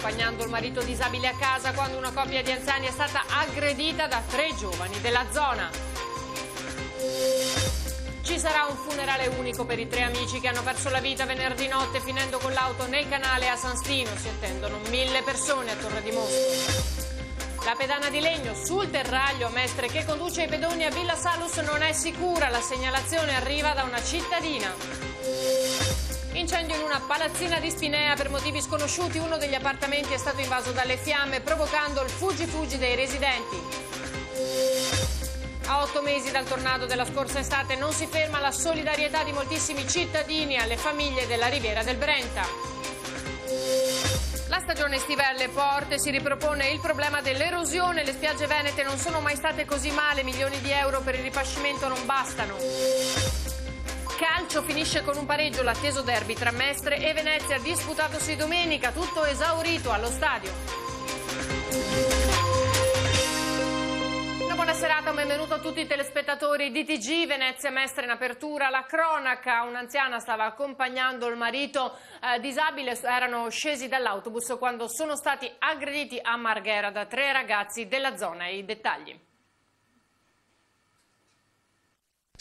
accompagnando il marito disabile a casa quando una coppia di anziani è stata aggredita da tre giovani della zona. Ci sarà un funerale unico per i tre amici che hanno perso la vita venerdì notte finendo con l'auto nel canale a San Stino. Si attendono mille persone a Torre di Mosco. La pedana di legno sul terraglio a Mestre che conduce i pedoni a Villa Salus non è sicura. La segnalazione arriva da una cittadina. Incendio in una palazzina di Spinea per motivi sconosciuti. Uno degli appartamenti è stato invaso dalle fiamme provocando il fuggi-fuggi dei residenti. A otto mesi dal tornado della scorsa estate non si ferma la solidarietà di moltissimi cittadini alle famiglie della Riviera del Brenta. La stagione estivelle porte si ripropone il problema dell'erosione. Le spiagge venete non sono mai state così male. Milioni di euro per il ripascimento non bastano calcio finisce con un pareggio l'atteso derby tra Mestre e Venezia disputatosi domenica, tutto esaurito allo stadio. Una buona serata, benvenuto a tutti i telespettatori di TG Venezia Mestre in apertura. La cronaca, un'anziana stava accompagnando il marito eh, disabile, erano scesi dall'autobus quando sono stati aggrediti a Marghera da tre ragazzi della zona. I dettagli.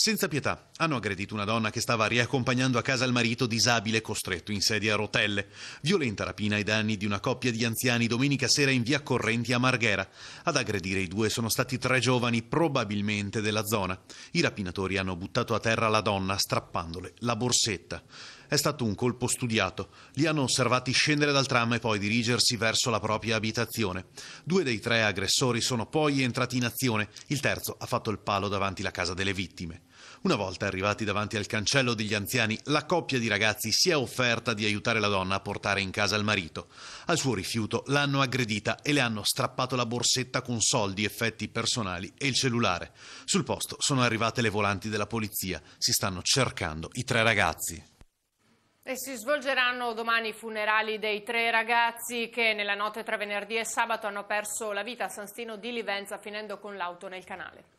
Senza pietà hanno aggredito una donna che stava riaccompagnando a casa il marito disabile costretto in sedia a rotelle. Violenta rapina ai danni di una coppia di anziani domenica sera in via Correnti a Marghera. Ad aggredire i due sono stati tre giovani, probabilmente della zona. I rapinatori hanno buttato a terra la donna, strappandole la borsetta. È stato un colpo studiato. Li hanno osservati scendere dal tram e poi dirigersi verso la propria abitazione. Due dei tre aggressori sono poi entrati in azione. Il terzo ha fatto il palo davanti la casa delle vittime. Una volta arrivati davanti al cancello degli anziani, la coppia di ragazzi si è offerta di aiutare la donna a portare in casa il marito. Al suo rifiuto l'hanno aggredita e le hanno strappato la borsetta con soldi, effetti personali e il cellulare. Sul posto sono arrivate le volanti della polizia. Si stanno cercando i tre ragazzi. E si svolgeranno domani i funerali dei tre ragazzi che nella notte tra venerdì e sabato hanno perso la vita a San Stino di Livenza finendo con l'auto nel canale.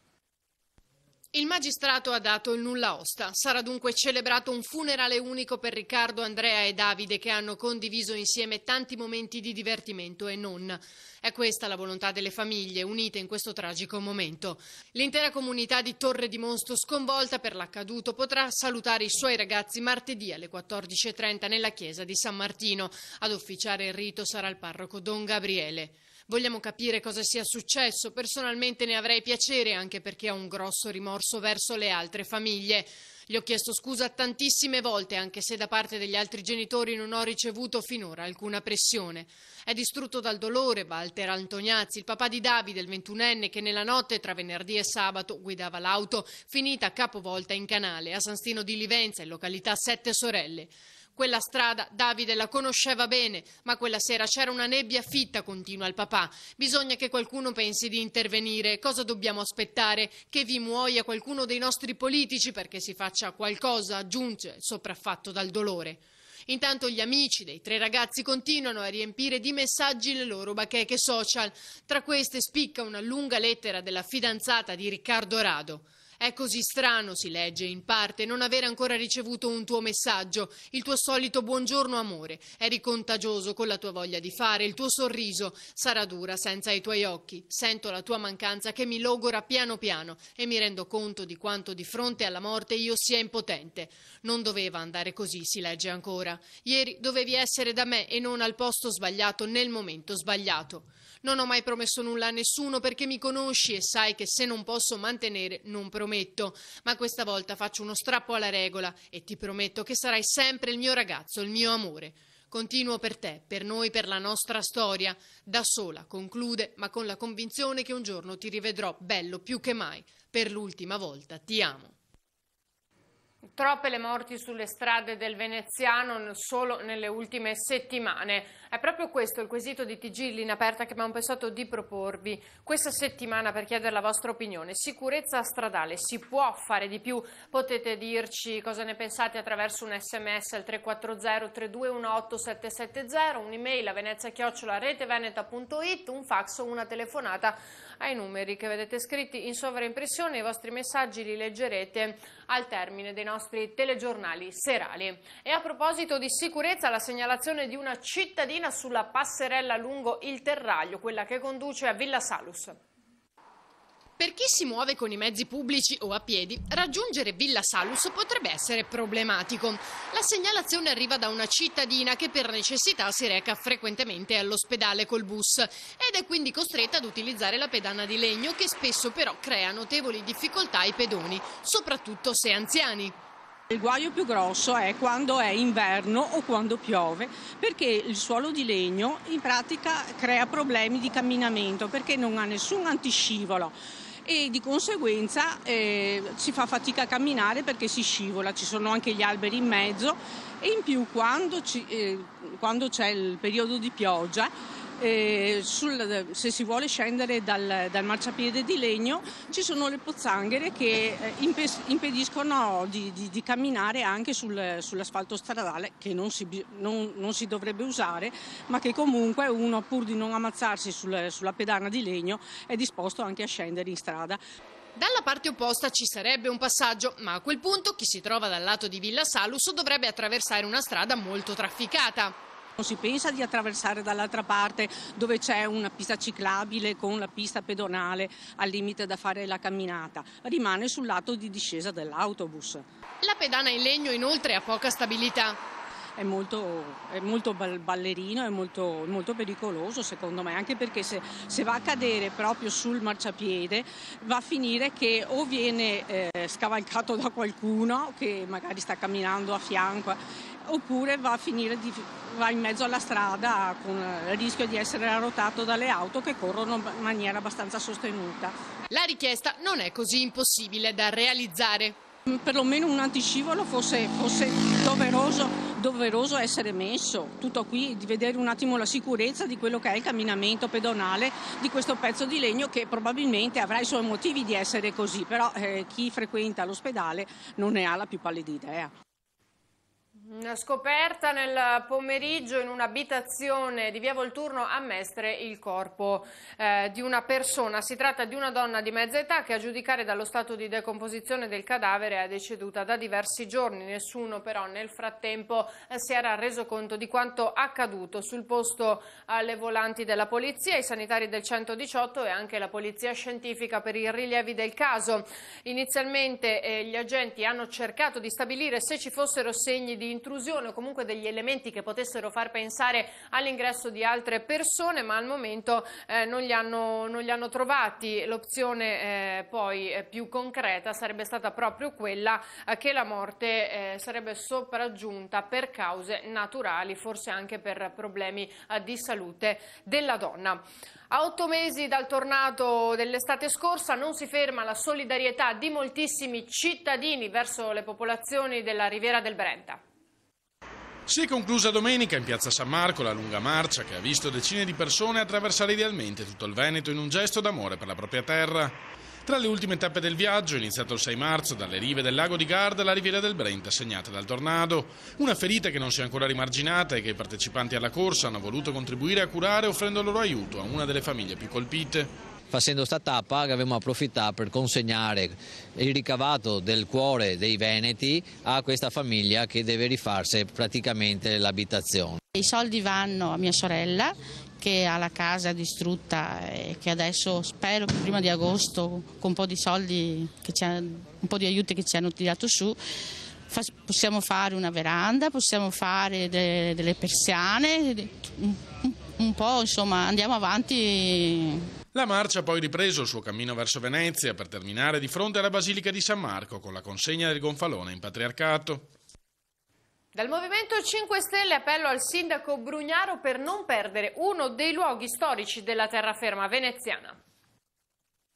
Il magistrato ha dato il nulla osta. Sarà dunque celebrato un funerale unico per Riccardo, Andrea e Davide che hanno condiviso insieme tanti momenti di divertimento e non. È questa la volontà delle famiglie unite in questo tragico momento. L'intera comunità di Torre di Monsto sconvolta per l'accaduto potrà salutare i suoi ragazzi martedì alle 14.30 nella chiesa di San Martino. Ad officiare il rito sarà il parroco Don Gabriele. Vogliamo capire cosa sia successo, personalmente ne avrei piacere anche perché ho un grosso rimorso verso le altre famiglie. Gli ho chiesto scusa tantissime volte, anche se da parte degli altri genitori non ho ricevuto finora alcuna pressione. È distrutto dal dolore Walter Antoniazzi, il papà di Davide, il ventunenne, che nella notte tra venerdì e sabato guidava l'auto finita capovolta in canale a San Stino di Livenza, in località Sette Sorelle. Quella strada Davide la conosceva bene, ma quella sera c'era una nebbia fitta, continua il papà. Bisogna che qualcuno pensi di intervenire. Cosa dobbiamo aspettare? Che vi muoia qualcuno dei nostri politici perché si faccia qualcosa, aggiunge, sopraffatto dal dolore. Intanto gli amici dei tre ragazzi continuano a riempire di messaggi le loro bacheche social. Tra queste spicca una lunga lettera della fidanzata di Riccardo Rado. È così strano, si legge in parte, non avere ancora ricevuto un tuo messaggio, il tuo solito buongiorno amore. Eri contagioso con la tua voglia di fare, il tuo sorriso. Sarà dura senza i tuoi occhi. Sento la tua mancanza che mi logora piano piano e mi rendo conto di quanto di fronte alla morte io sia impotente. Non doveva andare così, si legge ancora. Ieri dovevi essere da me e non al posto sbagliato nel momento sbagliato. Non ho mai promesso nulla a nessuno perché mi conosci e sai che se non posso mantenere non prometto prometto, ma questa volta faccio uno strappo alla regola e ti prometto che sarai sempre il mio ragazzo, il mio amore. Continuo per te, per noi, per la nostra storia. Da sola, conclude, ma con la convinzione che un giorno ti rivedrò bello più che mai. Per l'ultima volta ti amo. Troppe le morti sulle strade del veneziano solo nelle ultime settimane. È proprio questo il quesito di TG in aperta che abbiamo pensato di proporvi questa settimana per chiedere la vostra opinione. Sicurezza stradale, si può fare di più? Potete dirci cosa ne pensate attraverso un sms al 340 3218 770, un'email a veneziachiocciolareteveneta.it, un fax o una telefonata ai numeri che vedete scritti in sovraimpressione. I vostri messaggi li leggerete al termine dei nostri nostri telegiornali serali. E a proposito di sicurezza, la segnalazione di una cittadina sulla passerella lungo il Terraglio, quella che conduce a Villa Salus. Per chi si muove con i mezzi pubblici o a piedi, raggiungere Villa Salus potrebbe essere problematico. La segnalazione arriva da una cittadina che per necessità si reca frequentemente all'ospedale col bus ed è quindi costretta ad utilizzare la pedana di legno che spesso però crea notevoli difficoltà ai pedoni, soprattutto se anziani. Il guaio più grosso è quando è inverno o quando piove, perché il suolo di legno in pratica crea problemi di camminamento perché non ha nessun antiscivolo e di conseguenza eh, si fa fatica a camminare perché si scivola, ci sono anche gli alberi in mezzo e in più quando, ci, eh, quando c'è il periodo di pioggia eh, sul, se si vuole scendere dal, dal, marciapiede di legno ci sono le pozzanghere che eh, impe- impediscono di, di, di, camminare anche sul, sull'asfalto stradale che non si, non, non si, dovrebbe usare ma che comunque uno pur di non ammazzarsi sul, sulla pedana di legno è disposto anche a scendere in strada. Dalla parte opposta ci sarebbe un passaggio, ma a quel punto chi si trova dal lato di Villa Salus dovrebbe attraversare una strada molto trafficata. Non si pensa di attraversare dall'altra parte dove c'è una pista ciclabile con la pista pedonale al limite da fare la camminata, rimane sul lato di discesa dell'autobus. La pedana in legno inoltre ha poca stabilità. È molto, è molto, ballerino, è molto, molto, pericoloso secondo me, anche perché se, se, va a cadere proprio sul marciapiede va a finire che o viene eh, scavalcato da qualcuno che magari sta camminando a fianco oppure va a finire di va in mezzo alla strada con il rischio di essere arrotato dalle auto che corrono in maniera abbastanza sostenuta. La richiesta non è così impossibile da realizzare. Mm, per lo meno un antiscivolo fosse, fosse doveroso, doveroso essere messo, tutto qui, di vedere un attimo la sicurezza di quello che è il camminamento pedonale di questo pezzo di legno che probabilmente avrà i suoi motivi di essere così, però eh, chi frequenta l'ospedale non ne ha la più pallida idea. Una scoperta nel pomeriggio in un'abitazione di via Volturno a Mestre il corpo eh, di una persona. Si tratta di una donna di mezza età che a giudicare dallo stato di decomposizione del cadavere è deceduta da diversi giorni. Nessuno però nel frattempo eh, si era reso conto di quanto accaduto. Sul posto alle volanti della polizia, i sanitari del 118 e anche la polizia scientifica per i rilievi del caso. Inizialmente eh, gli agenti hanno cercato di stabilire se ci fossero segni di dell'intrusione o comunque degli elementi che potessero far pensare all'ingresso di altre persone, ma al momento eh, non, li hanno, non, li hanno, trovati. L'opzione eh, poi eh, più concreta sarebbe stata proprio quella eh, che la morte eh, sarebbe sopraggiunta per cause naturali, forse anche per problemi di salute della donna. A otto mesi dal tornato dell'estate scorsa non si ferma la solidarietà di moltissimi cittadini verso le popolazioni della Riviera del Brenta. Si è conclusa domenica in piazza San Marco la lunga marcia che ha visto decine di persone attraversare idealmente tutto il Veneto in un gesto d'amore per la propria terra. Tra le ultime tappe del viaggio, iniziato il 6 marzo dalle rive del lago di Garda alla riviera del Brenta segnata dal tornado, una ferita che non si è ancora rimarginata e che i partecipanti alla corsa hanno voluto contribuire a curare offrendo loro aiuto a una delle famiglie più colpite. Facendo questa tappa abbiamo approfittato per consegnare il ricavato del cuore dei Veneti a questa famiglia che deve rifarsi praticamente l'abitazione. I soldi vanno a mia sorella che ha la casa distrutta e che adesso spero prima di agosto con un po' di soldi, un po' di aiuti che ci hanno tirato su, possiamo fare una veranda, possiamo fare delle persiane, un po' insomma andiamo avanti la marcia ha poi ripreso il suo cammino verso Venezia per terminare di fronte alla Basilica di San Marco con la consegna del gonfalone in patriarcato. Dal Movimento 5 Stelle appello al sindaco Brugnaro per non perdere uno dei luoghi storici della terraferma veneziana.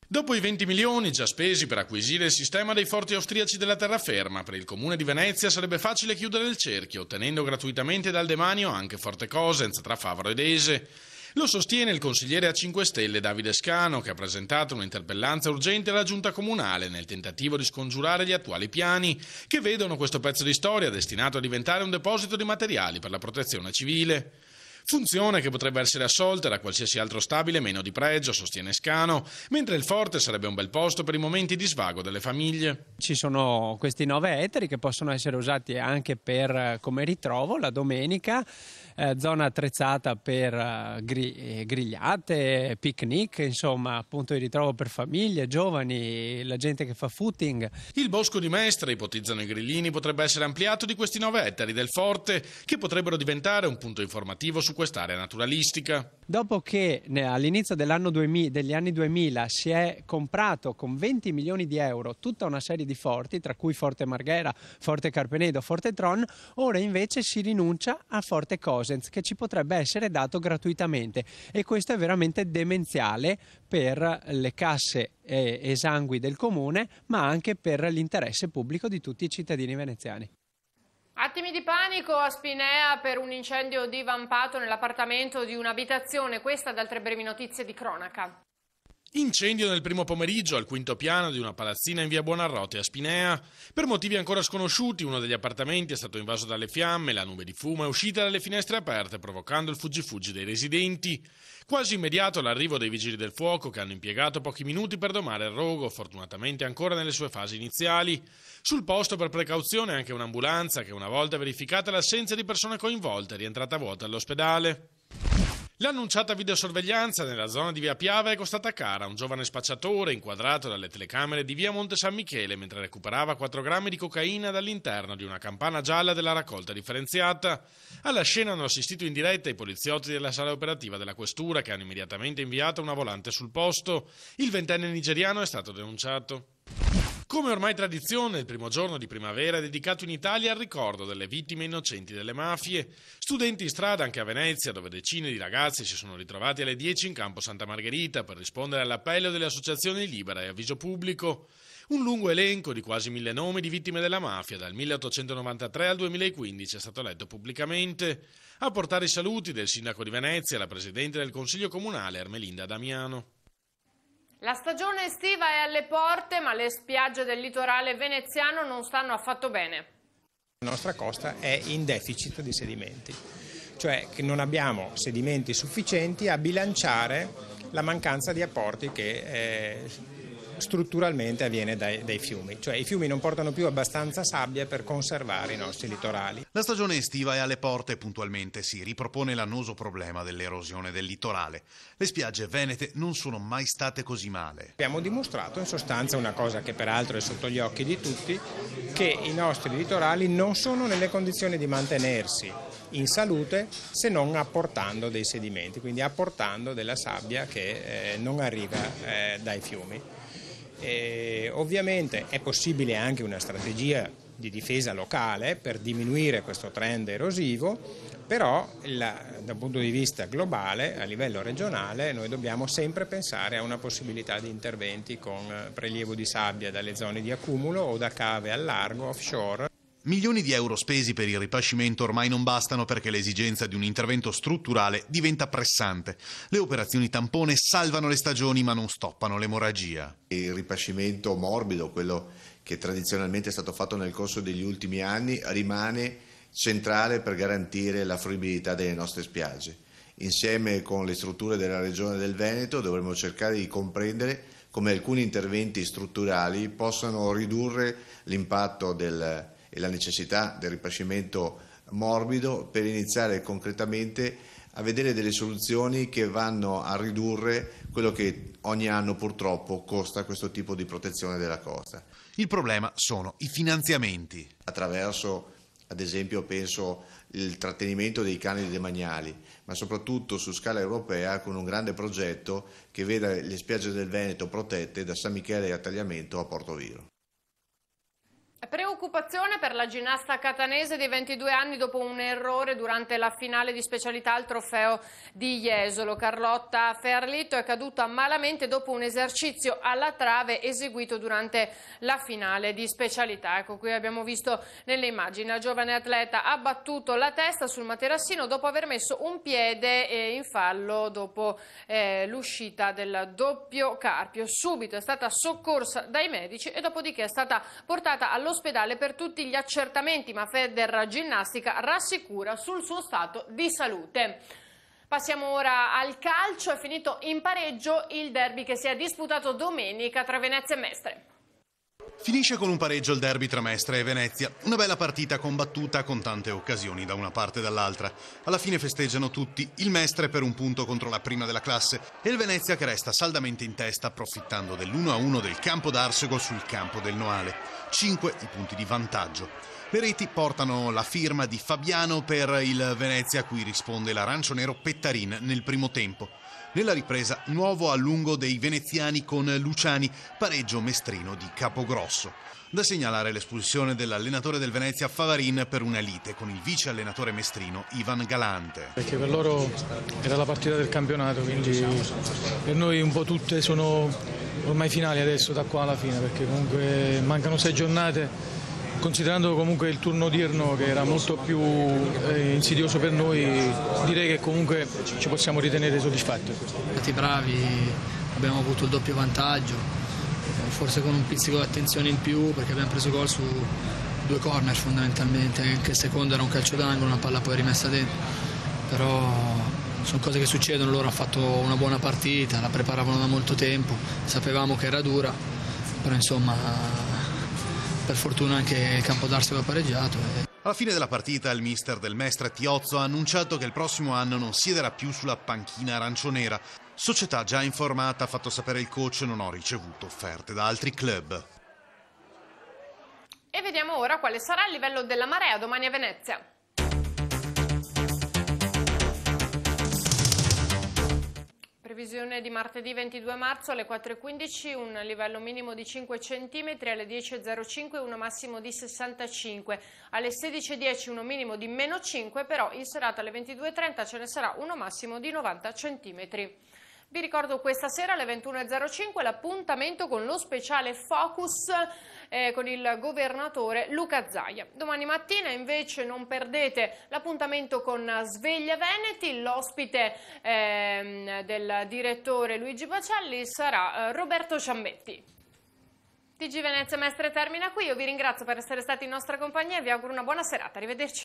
Dopo i 20 milioni già spesi per acquisire il sistema dei forti austriaci della terraferma, per il comune di Venezia sarebbe facile chiudere il cerchio, ottenendo gratuitamente dal demanio anche Forte Cosenza tra Favaro ed Ese. Lo sostiene il consigliere a 5 Stelle Davide Scano, che ha presentato un'interpellanza urgente alla giunta comunale nel tentativo di scongiurare gli attuali piani, che vedono questo pezzo di storia destinato a diventare un deposito di materiali per la protezione civile. Funzione che potrebbe essere assolta da qualsiasi altro stabile meno di pregio, sostiene Scano, mentre il forte sarebbe un bel posto per i momenti di svago delle famiglie. Ci sono questi nove ettari che possono essere usati anche per, come ritrovo la domenica, eh, zona attrezzata per eh, gri- eh, grigliate, picnic, insomma, punto di ritrovo per famiglie, giovani, la gente che fa footing. Il bosco di Mestre, ipotizzano i grillini, potrebbe essere ampliato di questi nove ettari del forte, che potrebbero diventare un punto informativo su su quest'area naturalistica. Dopo che all'inizio degli anni 2000 si è comprato con 20 milioni di euro tutta una serie di forti, tra cui Forte Marghera, Forte Carpenedo, Forte Tron, ora invece si rinuncia a Forte Cosens che ci potrebbe essere dato gratuitamente e questo è veramente demenziale per le casse eh, esangui del comune ma anche per l'interesse pubblico di tutti i cittadini veneziani. Attimi di panico a Spinea per un incendio divampato nell'appartamento di un'abitazione, questa ad altre brevi notizie di cronaca. Incendio nel primo pomeriggio al quinto piano di una palazzina in via Buonarroti a Spinea. Per motivi ancora sconosciuti, uno degli appartamenti è stato invaso dalle fiamme, la nube di fumo è uscita dalle finestre aperte provocando il fuggifuggi dei residenti. Quasi immediato l'arrivo dei vigili del fuoco che hanno impiegato pochi minuti per domare il rogo, fortunatamente ancora nelle sue fasi iniziali. Sul posto per precauzione anche un'ambulanza che una volta verificata l'assenza di persone coinvolte è rientrata vuota all'ospedale. L'annunciata videosorveglianza nella zona di Via Piave è costata cara a un giovane spacciatore inquadrato dalle telecamere di Via Monte San Michele mentre recuperava 4 grammi di cocaina dall'interno di una campana gialla della raccolta differenziata. Alla scena hanno assistito in diretta i poliziotti della sala operativa della questura che hanno immediatamente inviato una volante sul posto. Il ventenne nigeriano è stato denunciato. Come ormai tradizione, il primo giorno di primavera è dedicato in Italia al ricordo delle vittime innocenti delle mafie. Studenti in strada anche a Venezia, dove decine di ragazzi si sono ritrovati alle 10 in campo Santa Margherita per rispondere all'appello delle associazioni Libera e Avviso Pubblico. Un lungo elenco di quasi mille nomi di vittime della mafia dal 1893 al 2015 è stato letto pubblicamente. A portare i saluti del sindaco di Venezia, e la presidente del Consiglio Comunale Ermelinda Damiano. La stagione estiva è alle porte, ma le spiagge del litorale veneziano non stanno affatto bene. La nostra costa è in deficit di sedimenti, cioè che non abbiamo sedimenti sufficienti a bilanciare la mancanza di apporti che eh, strutturalmente avviene dai, dai, fiumi, cioè i fiumi non portano più abbastanza sabbia per conservare i nostri litorali. La stagione estiva è alle porte e puntualmente si ripropone l'annoso problema dell'erosione del litorale. Le spiagge venete non sono mai state così male. Abbiamo dimostrato in sostanza una cosa che peraltro è sotto gli occhi di tutti, che i nostri litorali non sono nelle condizioni di mantenersi in salute se non apportando dei sedimenti, quindi apportando della sabbia che eh, non arriva eh, dai fiumi. E eh, ovviamente è possibile anche una strategia di difesa locale per diminuire questo trend erosivo, però la, dal punto di vista globale, a livello regionale, noi dobbiamo sempre pensare a una possibilità di interventi con eh, prelievo di sabbia dalle zone di accumulo o da cave a largo, offshore. Milioni di euro spesi per il ripascimento ormai non bastano perché l'esigenza di un intervento strutturale diventa pressante. Le operazioni tampone salvano le stagioni ma non stoppano l'emorragia. Il ripascimento morbido, quello che tradizionalmente è stato fatto nel corso degli ultimi anni, rimane centrale per garantire la fruibilità delle nostre spiagge. Insieme con le strutture della Regione del Veneto dovremo cercare di comprendere come alcuni interventi strutturali possano ridurre l'impatto del e la necessità del ripascimento morbido per iniziare concretamente a vedere delle soluzioni che vanno a ridurre quello che ogni anno purtroppo costa questo tipo di protezione della costa. Il problema sono i finanziamenti. Attraverso, ad esempio, penso il trattenimento dei cani demaniali, ma soprattutto su scala europea con un grande progetto che veda le spiagge del Veneto protette da San Michele a Tagliamento a Porto Viro preoccupazione per la ginnasta catanese di 22 anni dopo un errore durante la finale di specialità al trofeo di Jesolo. Carlotta Ferlito è caduta malamente dopo un esercizio alla trave eseguito durante la finale di specialità. Ecco, qui abbiamo visto nelle immagini la giovane atleta ha battuto la testa sul materassino dopo aver messo un piede in fallo dopo eh, l'uscita del doppio carpio. Subito è stata soccorsa dai medici e dopodiché è stata portata all'ospedale ospedale per tutti gli accertamenti, ma Feder Ginnastica rassicura sul suo stato di salute. Passiamo ora al calcio, è finito in pareggio il derby che si è disputato domenica tra Venezia e Mestre. Finisce con un pareggio il derby tra Mestre e Venezia, una bella partita combattuta con tante occasioni da una parte e dall'altra. Alla fine festeggiano tutti, il Mestre per un punto contro la prima della classe e il Venezia che resta saldamente in testa approfittando dell'1-1 del campo d'Arsego sul campo del Noale. 5 i punti di vantaggio. Le reti portano la firma di Fabiano per il Venezia, a cui risponde l'arancio-nero Pettarin nel primo tempo. Nella ripresa, nuovo allungo dei veneziani con Luciani, pareggio mestrino di Capogrosso. Da segnalare l'espulsione dell'allenatore del Venezia Favarin per una lite con il vice allenatore mestrino Ivan Galante. Perché per loro era la partita del campionato, quindi per noi un po' tutte sono ormai finali adesso da qua alla fine perché comunque mancano sei giornate considerando comunque il turno dirno che era molto più eh, insidioso per noi direi che comunque ci possiamo ritenere soddisfatti. Tutti bravi, abbiamo avuto il doppio vantaggio forse con un pizzico di attenzione in più perché abbiamo preso gol su due corner fondamentalmente, anche il secondo era un calcio d'angolo, una palla poi rimessa dentro però sono cose che succedono, loro hanno fatto una buona partita, la preparavano da molto tempo, sapevamo che era dura, però insomma per fortuna anche il campo d'Arsi aveva pareggiato. E... Alla fine della partita il mister del Mestre Tiozzo ha annunciato che il prossimo anno non siederà più sulla panchina arancionera. Società già informata ha fatto sapere il coach non ho ricevuto offerte da altri club. E vediamo ora quale sarà il livello della marea domani a Venezia. Previsione di martedì 22 marzo alle 4.15, un livello minimo di 5 cm, alle 10.05 uno massimo di 65, alle 16.10 uno minimo di meno 5, però in serata alle 22.30 ce ne sarà uno massimo di 90 cm. Vi ricordo questa sera alle 21.05 l'appuntamento con lo speciale Focus eh, con il governatore Luca Zaia. Domani mattina invece non perdete l'appuntamento con Sveglia Veneti, l'ospite ehm, del direttore Luigi Bacelli sarà eh, Roberto Ciambetti. TG Venezia Mestre termina qui, io vi ringrazio per essere stati in nostra compagnia e vi auguro una buona serata, arrivederci.